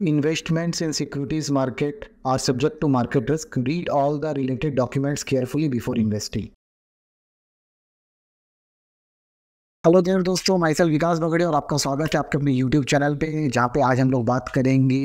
Investments in securities market are subject to market risk. Read all the related documents carefully before investing. Hello there दोस्तों my self विकास बगड़े और आपका स्वागत है आपके अपने यूट्यूब चैनल पे जहाँ पे आज हम लोग बात करेंगे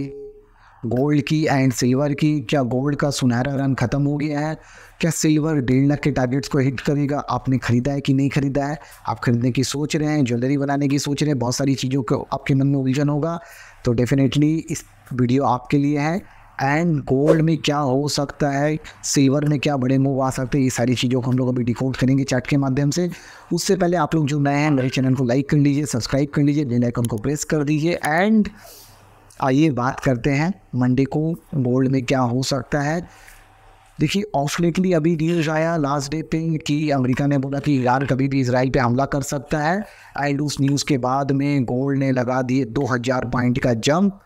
गोल्ड की एंड सिल्वर की क्या गोल्ड का सुनहरा रन खत्म हो गया है क्या सिल्वर डेढ़ लाख के टारगेट्स को हिट करेगा आपने खरीदा है कि नहीं खरीदा है आप खरीदने की सोच रहे हैं ज्वेलरी बनाने की सोच रहे हैं बहुत सारी चीज़ों को आपके मन में उलझन होगा तो डेफिनेटली इस वीडियो आपके लिए है एंड गोल्ड में क्या हो सकता है सिल्वर में क्या बड़े मूव आ सकते हैं ये सारी चीज़ों को हम लोग अभी डिकोड करेंगे चैट के माध्यम से उससे पहले आप लोग जो नए हैं मेरे चैनल को लाइक कर लीजिए सब्सक्राइब कर लीजिए बेल आइकन को प्रेस कर दीजिए एंड आइए बात करते हैं मंडे को गोल्ड में क्या हो सकता है देखिए ऑफलेटली अभी न्यूज आया लास्ट डे पे कि अमेरिका ने बोला कि ईरान कभी भी इसराइल पे हमला कर सकता है एंड उस न्यूज़ के बाद में गोल्ड ने लगा दिए 2000 पॉइंट का जंप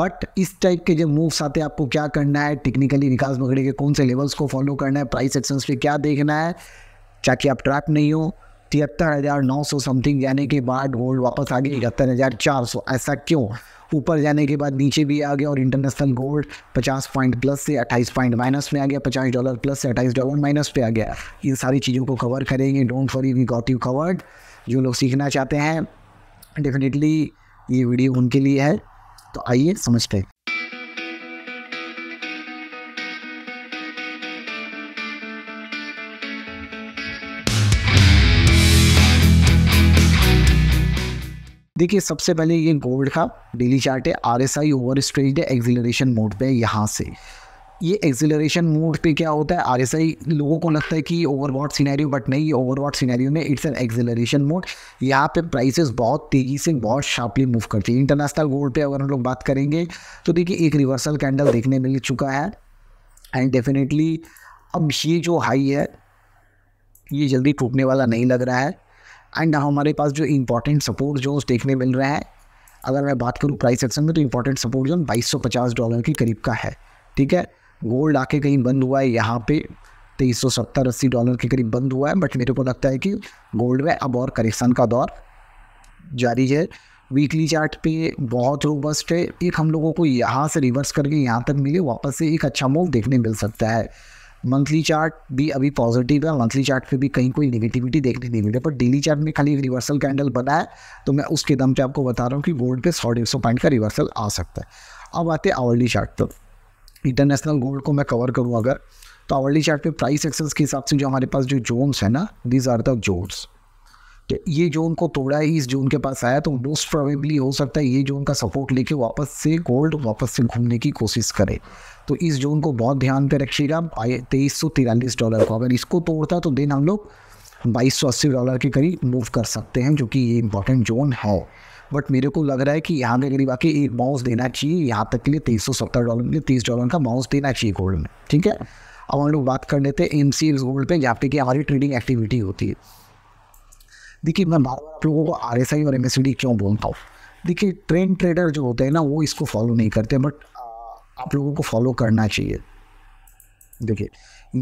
बट इस टाइप के जब मूव्स आते हैं आपको क्या करना है टेक्निकली विकास मगड़े के कौन से लेवल्स को फॉलो करना है प्राइस एक्शंस पे क्या देखना है ताकि आप ट्रैप नहीं हो तिहत्तर हज़ार नौ सौ समथिंग जाने के बाद गोल्ड वापस आ गया इकहत्तर हज़ार चार सौ ऐसा क्यों ऊपर जाने के बाद नीचे भी आ गया और इंटरनेशनल गोल्ड पचास पॉइंट प्लस से अट्ठाईस पॉइंट माइनस में आ गया पचास डॉलर प्लस से अट्ठाईस डॉलर माइनस पे आ गया इन सारी चीज़ों को कवर करेंगे don't worry we got you covered जो लोग सीखना चाहते हैं डेफिनेटली ये वीडियो उनके लिए है तो आइए समझते हैं देखिए सबसे पहले ये गोल्ड का डेली चार्ट है R S I over stretch है एक्जिलरेशन मोड पे यहाँ से ये एक्जिलरेशन मोड पे क्या होता है आर एस आई लोगों को लगता है कि ओवरवॉट सीनारी बट नहीं ओवरवॉट सिनेरियो में इट्स एन एक्जिलरेशन मोड यहाँ पे प्राइसेस बहुत तेज़ी से बहुत शार्पली मूव करती है इंटरनेशनल गोल्ड पे अगर हम लोग बात करेंगे तो देखिए एक रिवर्सल कैंडल देखने मिल चुका है एंड डेफिनेटली अब ये जो हाई है ये जल्दी टूटने वाला नहीं लग रहा है एंड हमारे पास जो इम्पोर्टेंट सपोर्ट जो देखने मिल रहा है अगर मैं बात करूँ प्राइस एक्शन में तो इम्पोर्टेंट सपोर्ट जोन पचास डॉलर के करीब का है ठीक है गोल्ड आके कहीं बंद हुआ है यहाँ पे तेईस सौ सत्तर अस्सी डॉलर के करीब बंद हुआ है बट मेरे को लगता है कि गोल्ड में अब और करेक्शन का दौर जारी है वीकली चार्ट पे बहुत रोबस्ट है एक हम लोगों को यहाँ से रिवर्स करके यहाँ तक मिले वापस से एक अच्छा मूव देखने मिल सकता है मंथली चार्ट भी अभी पॉजिटिव है मंथली चार्ट पे भी कहीं कोई नेगेटिविटी देखने नहीं मिले पर डेली चार्ट में खाली रिवर्सल कैंडल बना है तो मैं उसके दम पे आपको बता रहा हूँ कि गोल्ड पे सौ डेढ़ सौ पॉइंट का रिवर्सल आ सकता है अब आते हैं आवर्ली चार्ट पर इंटरनेशनल गोल्ड को मैं कवर करूँ अगर तो आवर्ली चार्ट पे प्राइस एक्सेस के हिसाब से जो हमारे पास जो जोन्स है ना दीज आर द जोन्स ये जोन को तोड़ा इस जोन के पास आया तो मोस्ट प्रोबेबली हो सकता है ये जोन का सपोर्ट लेके वापस से गोल्ड वापस से घूमने की कोशिश करे तो इस जोन को बहुत ध्यान पे रखिएगा तेईस सौ तिरालीस डॉलर को अगर इसको तोड़ता तो देन हम लोग बाईस सौ अस्सी डॉलर के करीब मूव कर सकते हैं जो कि ये इंपॉर्टेंट जोन है बट मेरे को लग रहा है कि यहाँ के करीब आके एक माउस देना चाहिए यहाँ तक के लिए तेईस सौ सत्तर डॉलर के लिए तीस डॉलर का माउस देना चाहिए गोल्ड में ठीक है अब हम लोग बात कर लेते हैं एम सी एस गोल्ड पर जहाँ पे कि हमारी ट्रेडिंग एक्टिविटी होती है देखिए मैं बार बार आप लोगों को आर एस आई और एम एस डी क्यों बोलता हूँ देखिए ट्रेंड ट्रेडर जो होते हैं ना वो इसको फॉलो नहीं करते बट आप लोगों को फॉलो करना चाहिए देखिए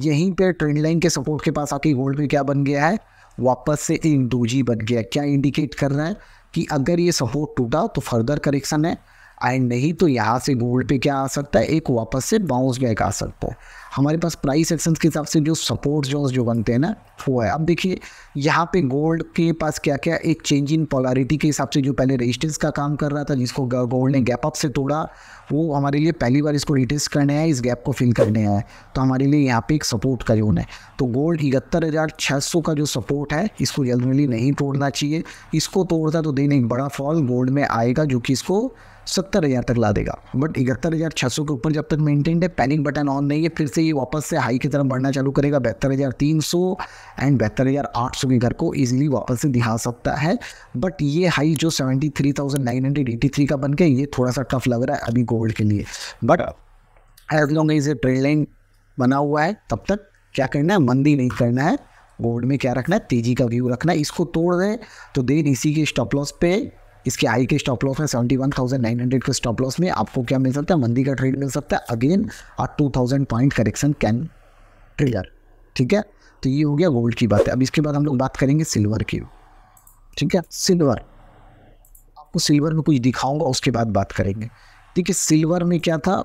यहीं पर ट्रेंड लाइन के सपोर्ट के पास आके गोल्ड में क्या बन गया है वापस से एक जी बन गया क्या इंडिकेट कर रहा है कि अगर ये सपोर्ट टूटा तो फर्दर करेक्शन है एंड नहीं तो यहाँ से गोल्ड पे क्या आ सकता है एक वापस से बाउंस बैक आ सकता है हमारे पास प्राइस एक्शन के हिसाब से जो सपोर्ट जो जो बनते हैं ना वो है अब देखिए यहाँ पे गोल्ड के पास क्या क्या एक चेंज इन पोलारिटी के हिसाब से जो पहले रेजिस्टेंस का काम कर रहा था जिसको गोल्ड ने गैप अप से तोड़ा वो हमारे लिए पहली बार इसको रिटेस्ट करने आया इस गैप को फिल करने है तो हमारे लिए यहाँ पे एक सपोर्ट का जोन है तो गोल्ड इकहत्तर हज़ार छः सौ का जो सपोर्ट है इसको जनरली नहीं तोड़ना चाहिए इसको तोड़ता तो दिन एक बड़ा फॉल गोल्ड में आएगा जो कि इसको सत्तर हज़ार तक ला देगा बट इकहत्तर हज़ार छः सौ के ऊपर जब तक मेंटेन है पैनिक बटन ऑन नहीं है फिर से ये वापस से हाई की तरफ बढ़ना चालू करेगा बहत्तर हज़ार तीन सौ एंड बहत्तर हज़ार आठ सौ के घर को ईजिली वापस से दिखा सकता है बट ये हाई जो seventy three thousand nine hundred eighty three का बन के ये थोड़ा सा टफ लग रहा है अभी गोल्ड के लिए बट एज लॉन्ग एज ये ट्रेड लाइन बना हुआ है तब तक क्या करना है मंदी नहीं करना है गोल्ड में क्या रखना है तेज़ी का व्यू रखना है इसको तोड़ दें तो देन इसी के स्टॉप लॉस पे इसके आई के स्टॉप लॉस में seventy one thousand nine hundred के स्टॉप लॉस में आपको क्या मिल सकता है मंदी का ट्रेड मिल सकता है अगेन और two thousand point correction can trigger ठीक है तो ये हो गया गोल्ड की बात है अब इसके बाद हम लोग बात करेंगे सिल्वर की ठीक है सिल्वर आपको सिल्वर में कुछ दिखाऊंगा उसके बाद बात करेंगे देखिए सिल्वर में क्या था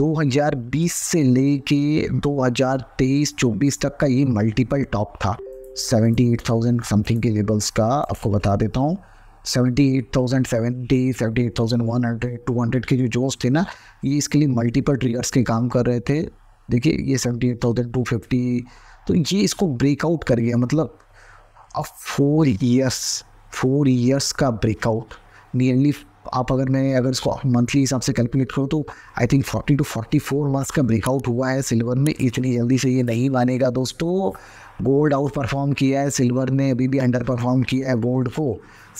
2020 से लेके 2023-24 तक का ये मल्टीपल टॉप था सेवेंटी एट थाउजेंड समथिंग के लेबल्स का आपको बता देता हूँ seventy eight thousand seventy seventy eight thousand one hundred two hundred के जो जोस थे ना ये इसके लिए मल्टीपल ट्रिगर्स के काम कर रहे थे देखिए ये seventy eight thousand two fifty तो ये इसको ब्रेकआउट कर गया मतलब अब फोर ईयर्स फोर ईयर्स का ब्रेकआउट नियरली आप अगर मैं अगर इसको मंथली हिसाब से कैलकुलेट करूँ तो आई थिंक 40 टू 44 मंथ्स का ब्रेकआउट हुआ है सिल्वर में इतनी जल्दी से ये नहीं मानेगा दोस्तों गोल्ड आउट परफॉर्म किया है सिल्वर ने अभी भी अंडर परफॉर्म किया है गोल्ड को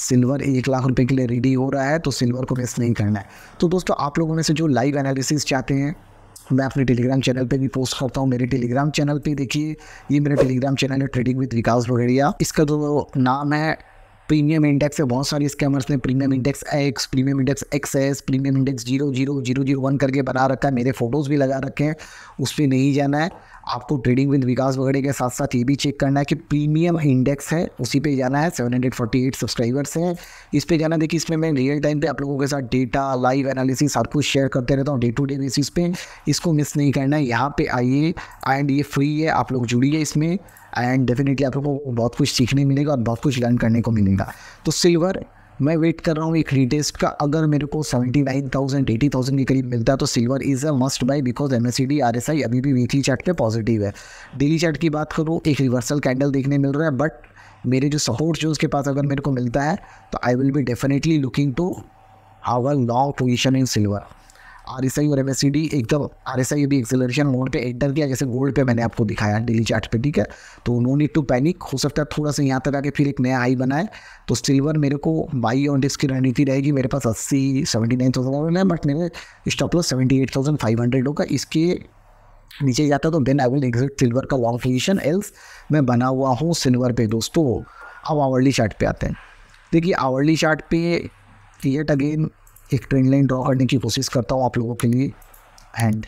सिल्वर एक लाख रुपए के लिए रेडी हो रहा है तो सिल्वर को मिस नहीं करना है तो दोस्तों आप लोगों में से जो लाइव एनालिसिस चाहते हैं मैं अपने टेलीग्राम चैनल पे भी पोस्ट करता हूँ मेरे टेलीग्राम चैनल पे देखिए ये मेरा टेलीग्राम चैनल है ट्रेडिंग विद विकास रोहेड़िया इसका जो नाम है प्रीमियम इंडेक्स है बहुत सारे स्कैमर्स ने premium index X premium index X S premium index zero zero zero zero one करके बना रखा है मेरे फोटोज़ भी लगा रखे हैं उस पर नहीं जाना है आपको ट्रेडिंग विद विकास वगैरह के साथ साथ ये भी चेक करना है कि प्रीमियम इंडेक्स है उसी पे जाना है 748 सब्सक्राइबर्स हैं इस पे जाना देखिए इसमें मैं रियल टाइम पे आप लोगों के साथ डेटा लाइव एनालिसिस सब कुछ शेयर करते रहता हूँ डे टू डे बेसिस पे इसको मिस नहीं करना है यहाँ पे आइए एंड ये फ्री है आप लोग जुड़िए इसमें एंड डेफिनेटली आप लोगों को बहुत कुछ सीखने मिलेगा और बहुत कुछ लर्न करने को मिलेगा तो सिल्वर मैं वेट कर रहा हूँ एक रीटेस्ट का अगर मेरे को seventy nine thousand eighty thousand के करीब मिलता है तो silver is a must buy because M S C D R S I अभी भी वीकली चार्ट पे पॉजिटिव है डेली चार्ट की बात करूँ एक रिवर्सल कैंडल देखने मिल रहा है बट मेरे जो सपोर्ट जो उसके पास अगर मेरे को मिलता है तो I will be definitely looking to our long position in silver R S I और एम एस सी डी एकदम आर एस आई अभी एक्सेलरेशन मोड पे एंटर किया जैसे गोल्ड पे मैंने आपको दिखाया डेली चार्ट पे ठीक है तो नो नीड टू पैनिक हो सकता है थोड़ा सा यहाँ तक आके फिर एक नया हाई बनाए तो सिल्वर मेरे को बाई ऑन डिस्क की रणनीति रहेगी मेरे पास अस्सी सेवेंटी नाइन थाउजेंड है बट मेरे stop loss seventy eight thousand five hundred होगा इसके नीचे जाता तो then I will exit silver का लॉन्ग पोजिशन एल्स मैं बना हुआ हूँ सिल्वर पे दोस्तों अब आवर्ली चार्ट पे आते हैं देखिए आवर्ली चार्ट पे येट अगेन एक ट्रेंड लाइन ड्रॉ करने की कोशिश करता हूँ आप लोगों के लिए एंड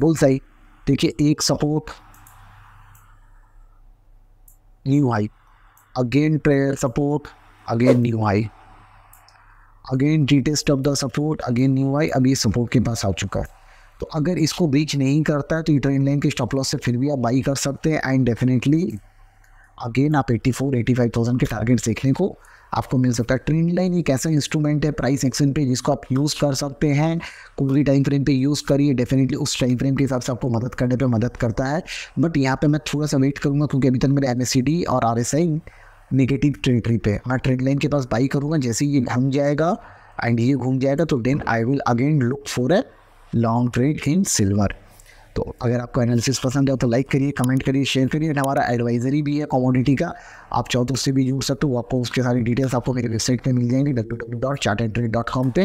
बोल सही देखिए एक support new high again support again new high again retest of the support again new high अब ये सपोर्ट के पास आ चुका है तो अगर इसको ब्रीच नहीं करता है तो ये ट्रेन लाइन के स्टॉप लॉस से फिर भी आप बाई कर सकते हैं एंड डेफिनेटली अगेन आप eighty four eighty five thousand के टारगेट्स देखने को आपको मिल सकता है ट्रेंड लाइन एक ऐसा इंस्ट्रूमेंट है प्राइस एक्शन पे जिसको आप यूज़ कर सकते हैं कोई भी टाइम फ्रेम पे यूज़ करिए डेफिनेटली उस टाइम फ्रेम के हिसाब से आपको मदद करने पे मदद करता है बट यहाँ पे मैं थोड़ा सा वेट करूँगा क्योंकि अभी तक मेरा एम और R S I negative territory पे मैं ट्रेंड लाइन के पास बाई करूँगा जैसे ये घूम जाएगा एंड ये घूम जाएगा तो then I will again look for a long trade in silver तो अगर आपको एनालिसिस पसंद है तो लाइक करिए कमेंट करिए शेयर करिए हमारा एडवाइजरी भी है कॉमोडिटी का आप चाहो तो उससे भी जुड़ सकते हो आपको उसके सारी डिटेल्स आपको मेरी वेबसाइट पर मिल जाएंगे W W dot chart and trade dot com पे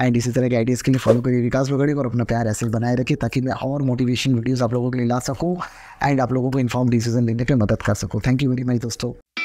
एंड इसी तरह के आइडियाज़ के लिए फॉलो करिए विकास वगैरह और अपना प्यार ऐसे बनाए रखे ताकि मैं और मोटिवेशन वीडियोज़ आप लोगों के लिए ला सकूँ एंड आप लोगों को इन्फॉर्म डिसीजन लेने पर मदद कर सकूँ थैंक यू वेरी मच दोस्तों